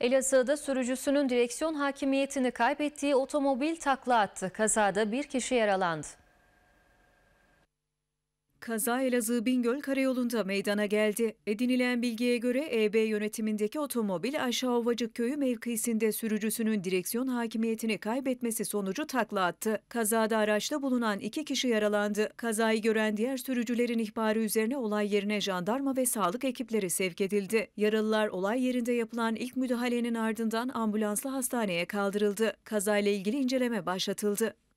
Elazığ'da sürücüsünün direksiyon hakimiyetini kaybettiği otomobil takla attı. Kazada bir kişi yaralandı. Kaza Elazığ Bingöl Karayolu'nda meydana geldi. Edinilen bilgiye göre EB yönetimindeki otomobil aşağı Ovacık köyü mevkisinde sürücüsünün direksiyon hakimiyetini kaybetmesi sonucu takla attı. Kazada araçta bulunan iki kişi yaralandı. Kazayı gören diğer sürücülerin ihbarı üzerine olay yerine jandarma ve sağlık ekipleri sevk edildi. Yaralılar olay yerinde yapılan ilk müdahalenin ardından ambulansla hastaneye kaldırıldı. Kazayla ilgili inceleme başlatıldı.